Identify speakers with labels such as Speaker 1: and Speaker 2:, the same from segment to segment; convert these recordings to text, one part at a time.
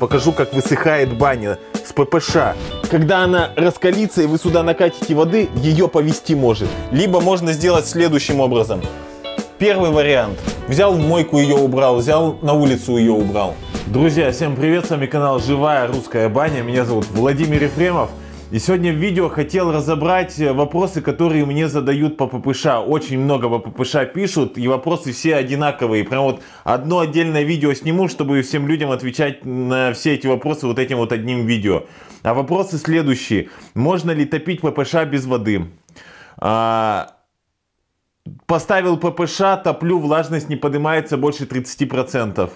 Speaker 1: Покажу, как высыхает баня с ППШ. Когда она раскалится и вы сюда накатите воды, ее повести может. Либо можно сделать следующим образом. Первый вариант. Взял в мойку ее убрал, взял на улицу ее убрал. Друзья, всем привет, с вами канал Живая Русская Баня, меня зовут Владимир Ефремов. И сегодня в видео хотел разобрать э, вопросы, которые мне задают по ППШ. Очень много по ППШ пишут, и вопросы все одинаковые. Прям вот одно отдельное видео сниму, чтобы всем людям отвечать на все эти вопросы вот этим вот одним видео. А вопросы следующие. Можно ли топить ППШ без воды? А, поставил ППШ, топлю, влажность не поднимается больше 30%.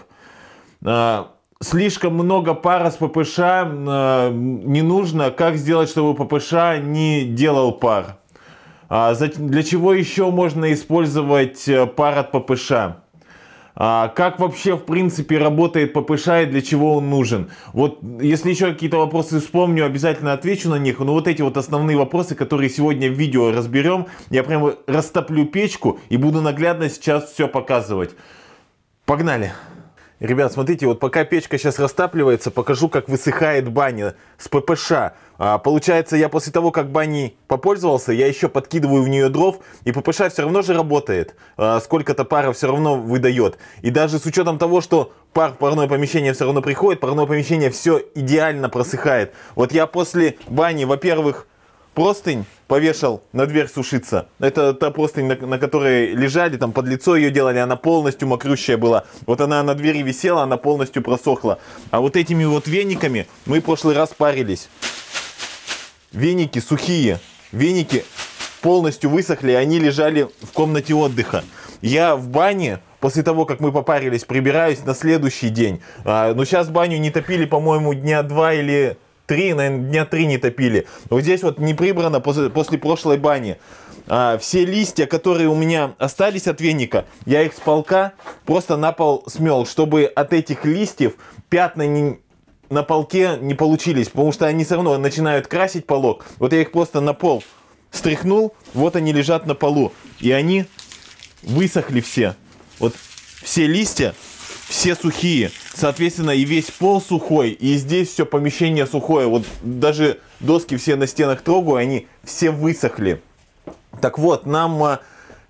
Speaker 1: А, слишком много пара с ППШ э, не нужно. Как сделать, чтобы ППШ не делал пар? А, за, для чего еще можно использовать э, пар от ППШ? А, как вообще, в принципе, работает ППШ и для чего он нужен? Вот, если еще какие-то вопросы вспомню, обязательно отвечу на них. Но вот эти вот основные вопросы, которые сегодня в видео разберем, я прямо растоплю печку и буду наглядно сейчас все показывать. Погнали! Ребят, смотрите, вот пока печка сейчас растапливается, покажу, как высыхает баня с ППШ. А, получается, я после того, как баней попользовался, я еще подкидываю в нее дров, и ППШ все равно же работает. А, Сколько-то пара все равно выдает. И даже с учетом того, что пар в парное помещение все равно приходит, парное помещение все идеально просыхает. Вот я после бани, во-первых, простынь повешал на дверь сушиться. Это та простынь, на, на которой лежали, там под лицо ее делали, она полностью мокрющая была. Вот она на двери висела, она полностью просохла. А вот этими вот вениками мы в прошлый раз парились. Веники сухие, веники полностью высохли, они лежали в комнате отдыха. Я в бане после того, как мы попарились, прибираюсь на следующий день. А, ну, сейчас баню не топили, по-моему, дня два или три, наверное, дня три не топили. Вот здесь вот не прибрано после, после прошлой бани. А, все листья, которые у меня остались от веника, я их с полка просто на пол смел, чтобы от этих листьев пятна не, на полке не получились, потому что они все равно начинают красить полок. Вот я их просто на пол стряхнул, вот они лежат на полу, и они высохли все. Вот все листья, все сухие соответственно, и весь пол сухой, и здесь все помещение сухое. Вот даже доски все на стенах трогаю, они все высохли. Так вот, нам, э,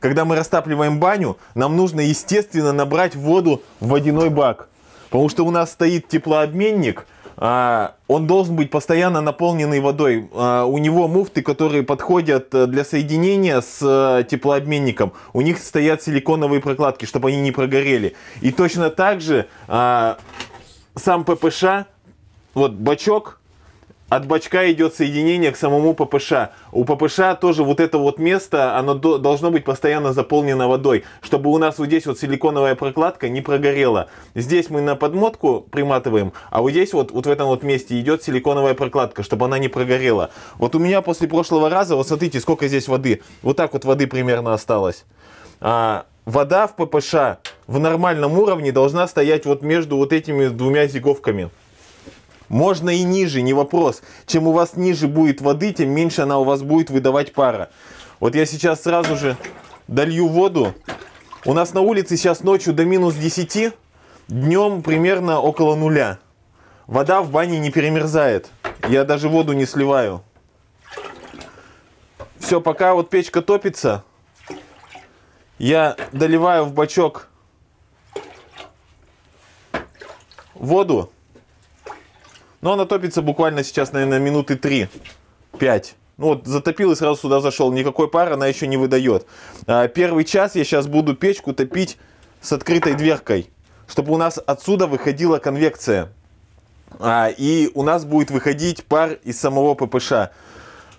Speaker 1: когда мы растапливаем баню, нам нужно, естественно, набрать воду в водяной бак. Потому что у нас стоит теплообменник, а, он должен быть постоянно наполненный водой. А, у него муфты, которые подходят э, для соединения с э, теплообменником. У них стоят силиконовые прокладки, чтобы они не прогорели. И точно так же а, сам ППШ, вот бачок, от бачка идет соединение к самому ППШ. У ППШ тоже вот это вот место, оно должно быть постоянно заполнено водой, чтобы у нас вот здесь вот силиконовая прокладка не прогорела. Здесь мы на подмотку приматываем, а вот здесь вот, вот в этом вот месте идет силиконовая прокладка, чтобы она не прогорела. Вот у меня после прошлого раза, вот смотрите, сколько здесь воды. Вот так вот воды примерно осталось. А, вода в ППШ в нормальном уровне должна стоять вот между вот этими двумя зиговками. Можно и ниже, не вопрос. Чем у вас ниже будет воды, тем меньше она у вас будет выдавать пара. Вот я сейчас сразу же долью воду. У нас на улице сейчас ночью до минус 10, днем примерно около нуля. Вода в бане не перемерзает. Я даже воду не сливаю. Все, пока вот печка топится, я доливаю в бачок воду. Но ну, она топится буквально сейчас, наверное, минуты 3-5. Ну вот затопил и сразу сюда зашел. Никакой пары она еще не выдает. А, первый час я сейчас буду печку топить с открытой дверкой, чтобы у нас отсюда выходила конвекция. А, и у нас будет выходить пар из самого ППШ.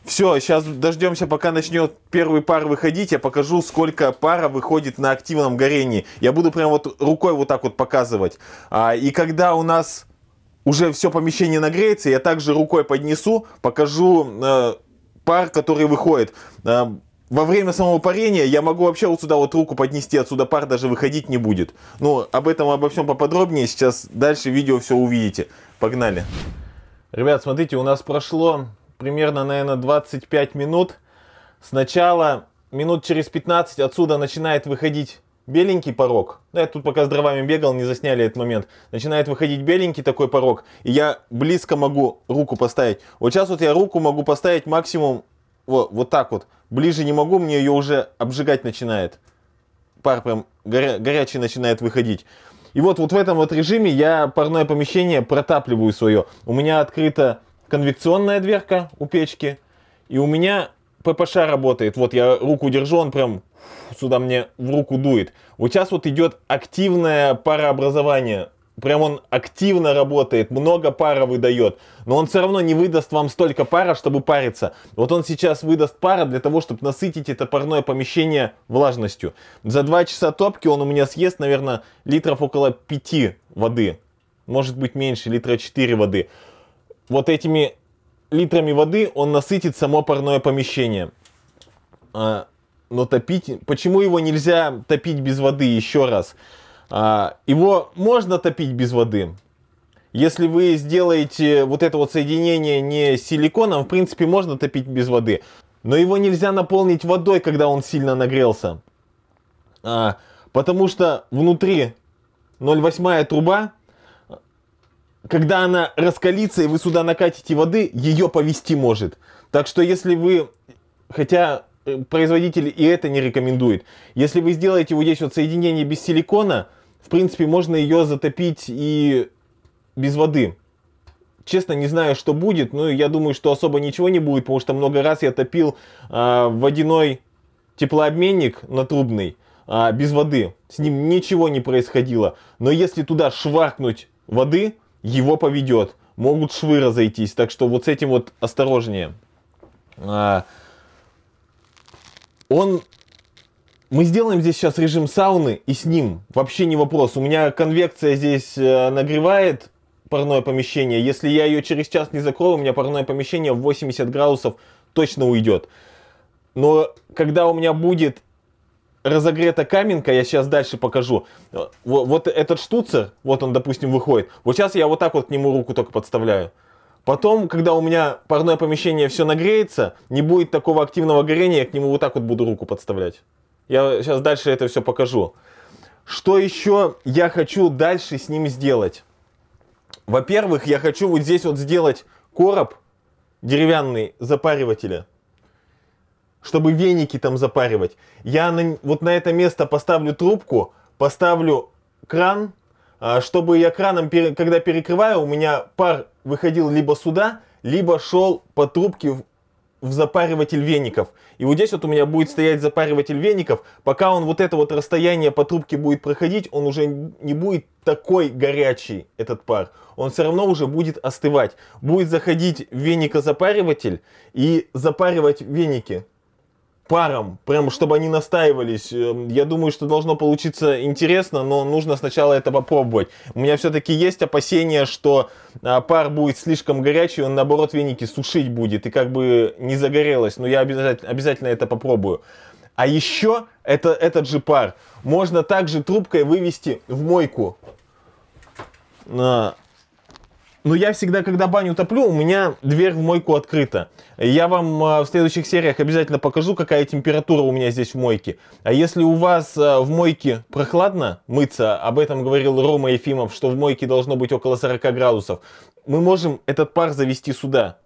Speaker 1: Все, сейчас дождемся, пока начнет первый пар выходить. Я покажу, сколько пара выходит на активном горении. Я буду прям вот рукой вот так вот показывать. А, и когда у нас уже все помещение нагреется, я также рукой поднесу, покажу э, пар, который выходит. Э, во время самого парения я могу вообще вот сюда вот руку поднести, отсюда пар даже выходить не будет. Ну, об этом, обо всем поподробнее, сейчас дальше видео все увидите. Погнали. Ребят, смотрите, у нас прошло примерно, наверное, 25 минут. Сначала минут через 15 отсюда начинает выходить беленький порог. Да, я тут пока с дровами бегал, не засняли этот момент. Начинает выходить беленький такой порог, и я близко могу руку поставить. Вот сейчас вот я руку могу поставить максимум вот, вот так вот. Ближе не могу, мне ее уже обжигать начинает. Пар прям горя горячий начинает выходить. И вот, вот в этом вот режиме я парное помещение протапливаю свое. У меня открыта конвекционная дверка у печки, и у меня ППШ работает. Вот я руку держу, он прям сюда мне в руку дует. Вот сейчас вот идет активное парообразование. Прям он активно работает, много пара выдает. Но он все равно не выдаст вам столько пара, чтобы париться. Вот он сейчас выдаст пара для того, чтобы насытить это парное помещение влажностью. За 2 часа топки он у меня съест, наверное, литров около 5 воды. Может быть меньше, литра 4 воды. Вот этими литрами воды он насытит само парное помещение. А, но топить... Почему его нельзя топить без воды, еще раз? А, его можно топить без воды. Если вы сделаете вот это вот соединение не силиконом, в принципе, можно топить без воды. Но его нельзя наполнить водой, когда он сильно нагрелся. А, потому что внутри 0,8 труба, когда она раскалится и вы сюда накатите воды, ее повести может. Так что если вы, хотя производитель и это не рекомендует. Если вы сделаете вот здесь вот соединение без силикона, в принципе, можно ее затопить и без воды. Честно, не знаю, что будет, но я думаю, что особо ничего не будет, потому что много раз я топил э, водяной теплообменник натрубный э, а, без воды. С ним ничего не происходило. Но если туда шваркнуть воды, его поведет. Могут швы разойтись, так что вот с этим вот осторожнее. А, он... Мы сделаем здесь сейчас режим сауны и с ним. Вообще не вопрос. У меня конвекция здесь э, нагревает парное помещение. Если я ее через час не закрою, у меня парное помещение в 80 градусов точно уйдет. Но когда у меня будет разогрета каменка, я сейчас дальше покажу. Вот, вот этот штуцер, вот он, допустим, выходит. Вот сейчас я вот так вот к нему руку только подставляю. Потом, когда у меня парное помещение все нагреется, не будет такого активного горения, я к нему вот так вот буду руку подставлять. Я сейчас дальше это все покажу. Что еще я хочу дальше с ним сделать? Во-первых, я хочу вот здесь вот сделать короб деревянный запаривателя, чтобы веники там запаривать. Я на, вот на это место поставлю трубку, поставлю кран, а, чтобы экраном, когда перекрываю, у меня пар выходил либо сюда, либо шел по трубке в, запариватель веников. И вот здесь вот у меня будет стоять запариватель веников. Пока он вот это вот расстояние по трубке будет проходить, он уже не будет такой горячий, этот пар. Он все равно уже будет остывать. Будет заходить веника запариватель и запаривать веники парам, прям чтобы они настаивались. Эм, я думаю, что должно получиться интересно, но нужно сначала это попробовать. У меня все-таки есть опасения, что а, пар будет слишком горячий, он наоборот веники сушить будет и как бы не загорелось. Но я обязательно, обязательно это попробую. А еще это, этот же пар можно также трубкой вывести в мойку. Но я всегда, когда баню топлю, у меня дверь в мойку открыта. Я вам а, в следующих сериях обязательно покажу, какая температура у меня здесь в мойке. А если у вас а, в мойке прохладно мыться, об этом говорил Рома Ефимов, что в мойке должно быть около 40 градусов, мы можем этот пар завести сюда.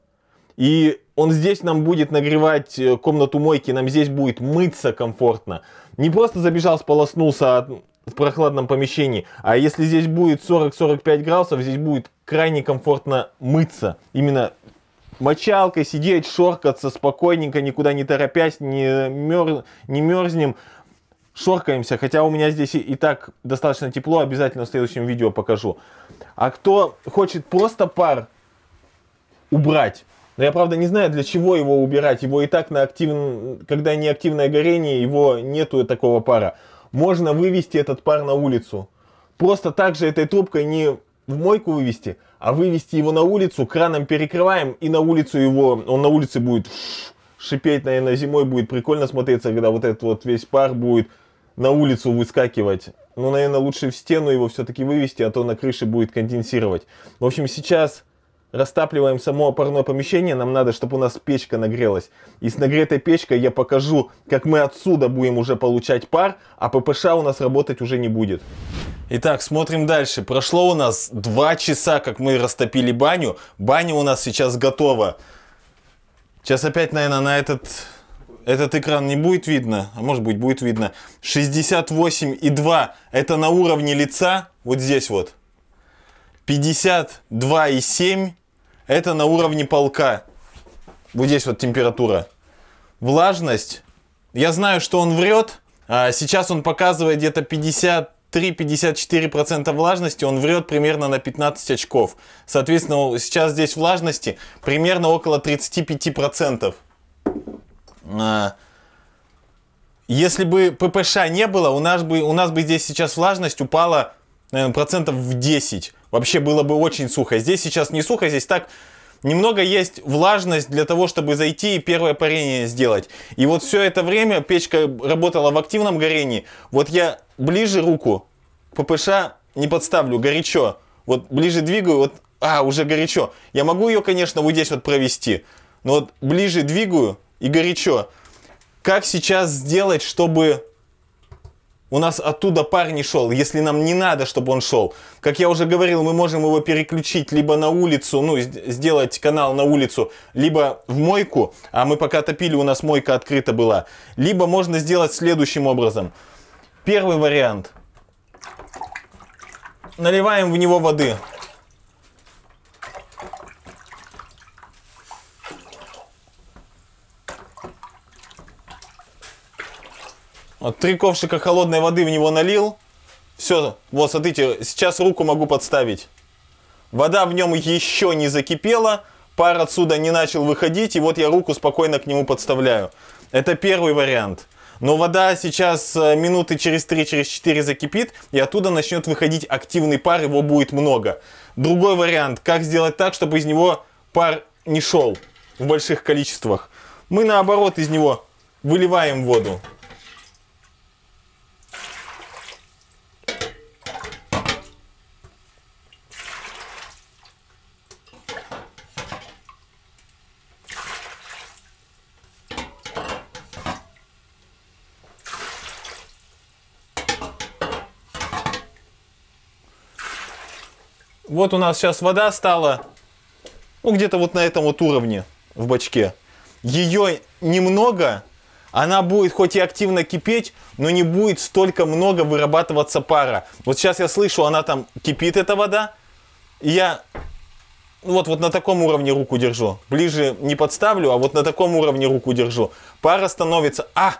Speaker 1: И он здесь нам будет нагревать э, комнату мойки, нам здесь будет мыться комфортно. Не просто забежал, сполоснулся, а, ну, в прохладном помещении. А если здесь будет 40-45 градусов, здесь будет крайне комфортно мыться. Именно мочалкой сидеть, шоркаться спокойненько, никуда не торопясь, не, мер... не мерзнем шоркаемся, хотя у меня здесь и, так достаточно тепло, обязательно в следующем видео покажу. А кто хочет просто пар убрать, но я правда не знаю, для чего его убирать, его и так на активном, когда неактивное горение, его нету такого пара можно вывести этот пар на улицу. Просто так же этой трубкой не в мойку вывести, а вывести его на улицу, краном перекрываем, и на улицу его, он на улице будет шипеть, наверное, зимой будет прикольно смотреться, когда вот этот вот весь пар будет на улицу выскакивать. Ну, наверное, лучше в стену его все-таки вывести, а то на крыше будет конденсировать. В общем, сейчас растапливаем само парное помещение, нам надо, чтобы у нас печка нагрелась. И с нагретой печкой я покажу, как мы отсюда будем уже получать пар, а ППШ у нас работать уже не будет. Итак, смотрим дальше. Прошло у нас 2 часа, как мы растопили баню. Баня у нас сейчас готова. Сейчас опять, наверное, на этот, этот экран не будет видно. А может быть, будет видно. 68,2. Это на уровне лица. Вот здесь вот. 52,7 это на уровне полка. Вот здесь вот температура. Влажность. Я знаю, что он врет. А сейчас он показывает где-то 50 3-54% влажности, он врет примерно на 15 очков. Соответственно, сейчас здесь влажности примерно около 35%. А, если бы ППШ не было, у нас бы, у нас бы здесь сейчас влажность упала наверное, процентов в 10. Вообще было бы очень сухо. Здесь сейчас не сухо, здесь так немного есть влажность для того, чтобы зайти и первое парение сделать. И вот все это время печка работала в активном горении. Вот я ближе руку к ППШ не подставлю, горячо. Вот ближе двигаю, вот, а, уже горячо. Я могу ее, конечно, вот здесь вот провести, но вот ближе двигаю и горячо. Как сейчас сделать, чтобы у нас оттуда парень шел, если нам не надо, чтобы он шел. Как я уже говорил, мы можем его переключить либо на улицу, ну, сделать канал на улицу, либо в мойку, а мы пока топили, у нас мойка открыта была. Либо можно сделать следующим образом. Первый вариант. Наливаем в него воды. Вот, три ковшика холодной воды в него налил. Все, вот смотрите, сейчас руку могу подставить. Вода в нем еще не закипела, пар отсюда не начал выходить, и вот я руку спокойно к нему подставляю. Это первый вариант. Но вода сейчас э, минуты через 3-4 через закипит, и оттуда начнет выходить активный пар, его будет много. Другой вариант, как сделать так, чтобы из него пар не шел в больших количествах. Мы наоборот из него выливаем воду. вот у нас сейчас вода стала, ну, где-то вот на этом вот уровне в бачке. Ее немного, она будет хоть и активно кипеть, но не будет столько много вырабатываться пара. Вот сейчас я слышу, она там кипит, эта вода. И я вот, вот на таком уровне руку держу. Ближе не подставлю, а вот на таком уровне руку держу. Пара становится... А!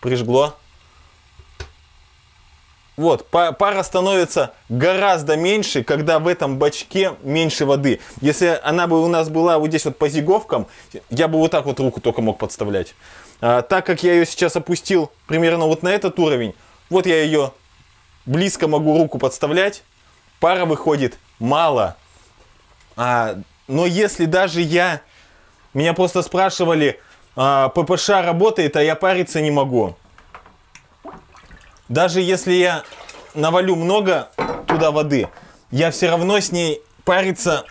Speaker 1: Прижгло. Вот, пара становится гораздо меньше, когда в этом бачке меньше воды. Если она бы у нас была вот здесь вот по зиговкам, я бы вот так вот руку только мог подставлять. А, так как я ее сейчас опустил примерно вот на этот уровень, вот я ее близко могу руку подставлять, пара выходит мало. А, но если даже я, меня просто спрашивали, а, ППШ работает, а я париться не могу даже если я навалю много туда воды, я все равно с ней париться...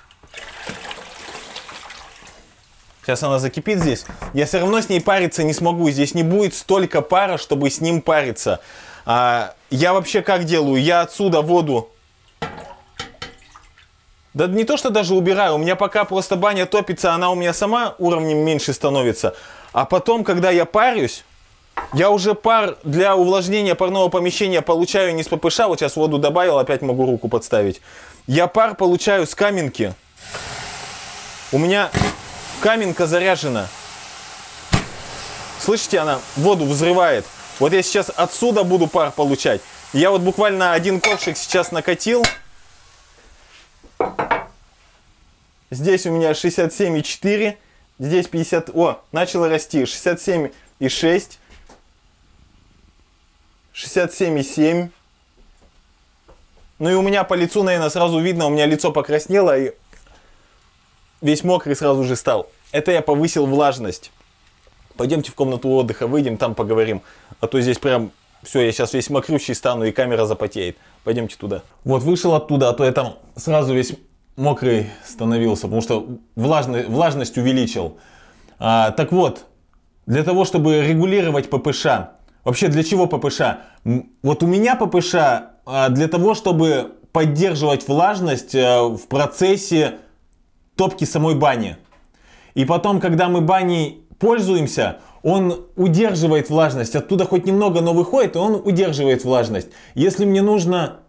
Speaker 1: Сейчас она закипит здесь. Я все равно с ней париться не смогу. Здесь не будет столько пара, чтобы с ним париться. А, я вообще как делаю? Я отсюда воду... Да не то, что даже убираю. У меня пока просто баня топится, она у меня сама уровнем меньше становится. А потом, когда я парюсь, я уже пар для увлажнения парного помещения получаю не с ППШ, вот сейчас воду добавил, опять могу руку подставить. Я пар получаю с каменки. У меня каменка заряжена. Слышите, она воду взрывает. Вот я сейчас отсюда буду пар получать. Я вот буквально один ковшик сейчас накатил. Здесь у меня 67,4. Здесь 50... О, начало расти. 67,6. 67,7. Ну и у меня по лицу, наверное, сразу видно, у меня лицо покраснело и весь мокрый сразу же стал. Это я повысил влажность. Пойдемте в комнату отдыха, выйдем, там поговорим. А то здесь прям все, я сейчас весь мокрющий стану и камера запотеет. Пойдемте туда. Вот вышел оттуда, а то я там сразу весь мокрый становился, потому что влажность, влажность увеличил. А, так вот, для того, чтобы регулировать ППШ, Вообще для чего ППШ? Вот у меня ППШ а, для того, чтобы поддерживать влажность э, в процессе топки самой бани. И потом, когда мы баней пользуемся, он удерживает влажность. Оттуда хоть немного, но выходит, и он удерживает влажность. Если мне нужно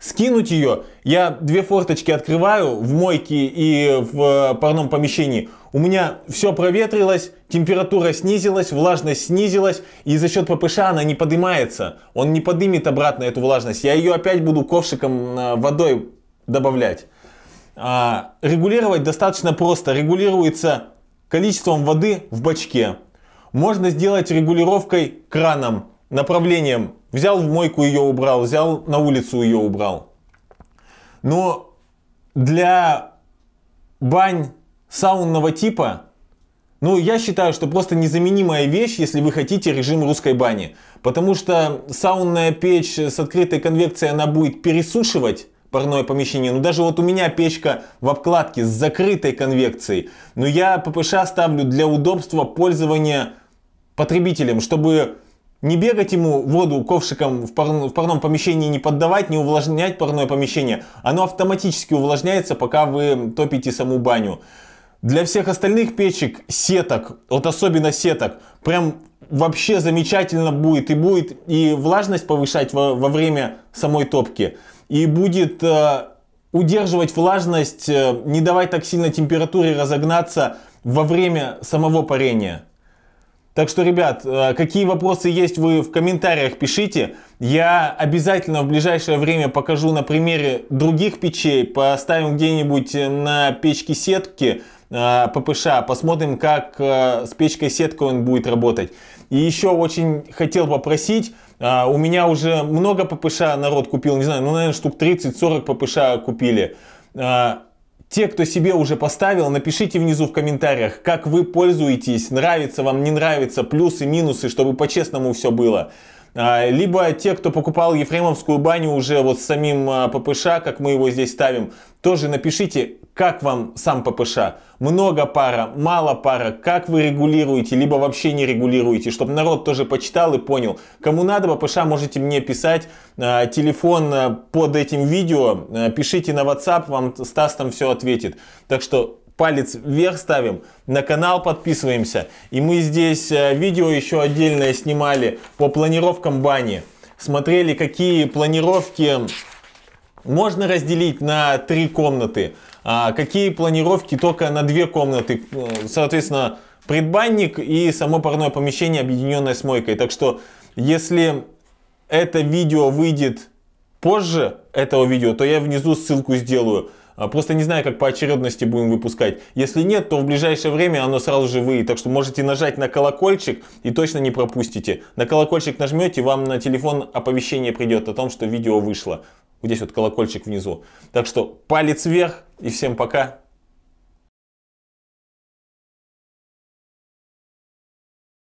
Speaker 1: скинуть ее, я две форточки открываю в мойке и в э, парном помещении. У меня все проветрилось, Температура снизилась, влажность снизилась, и за счет ППШ она не поднимается. Он не поднимет обратно эту влажность. Я ее опять буду ковшиком э, водой добавлять. А, регулировать достаточно просто. Регулируется количеством воды в бачке. Можно сделать регулировкой краном, направлением. Взял в мойку ее убрал, взял на улицу ее убрал. Но для бань саунного типа ну, я считаю, что просто незаменимая вещь, если вы хотите режим русской бани. Потому что саунная печь с открытой конвекцией, она будет пересушивать парное помещение. Но ну, даже вот у меня печка в обкладке с закрытой конвекцией. Но я ППШ ставлю для удобства пользования потребителем, чтобы не бегать ему воду ковшиком в, пар... в парном помещении не поддавать, не увлажнять парное помещение. Оно автоматически увлажняется, пока вы топите саму баню. Для всех остальных печек сеток, вот особенно сеток, прям вообще замечательно будет. И будет и влажность повышать во, во время самой топки, и будет э, удерживать влажность, э, не давать так сильно температуре разогнаться во время самого парения. Так что, ребят, э, какие вопросы есть, вы в комментариях пишите. Я обязательно в ближайшее время покажу на примере других печей, поставим где-нибудь э, на печке сетки Э, ППШ, посмотрим, как э, с печкой сеткой он будет работать. И еще очень хотел попросить, э, у меня уже много ППШ народ купил, не знаю, ну, наверное, штук 30-40 ППШ купили. те, кто себе уже поставил, напишите внизу в комментариях, как вы пользуетесь, нравится вам, не нравится, плюсы, минусы, чтобы по-честному все было. А, либо те, кто покупал Ефремовскую баню уже вот с самим а, ППШ, как мы его здесь ставим, тоже напишите, как вам сам ППШ. Много пара, мало пара, как вы регулируете, либо вообще не регулируете, чтобы народ тоже почитал и понял. Кому надо ППШ, можете мне писать. А, телефон под этим видео, пишите на WhatsApp, вам Стас там все ответит. Так что палец вверх ставим, на канал подписываемся. И мы здесь э, видео еще отдельное снимали по планировкам бани. Смотрели, какие планировки можно разделить на три комнаты, а какие планировки только на две комнаты. Э, соответственно, предбанник и само парное помещение, объединенное с мойкой. Так что, если это видео выйдет позже этого видео, то я внизу ссылку сделаю. А, просто не знаю, как по очередности будем выпускать. Если нет, то в ближайшее время оно сразу же выйдет. Так что можете нажать на колокольчик и точно не пропустите. На колокольчик нажмете, вам на телефон оповещение придет о том, что видео вышло. Вот здесь вот колокольчик внизу. Так что палец вверх и всем пока.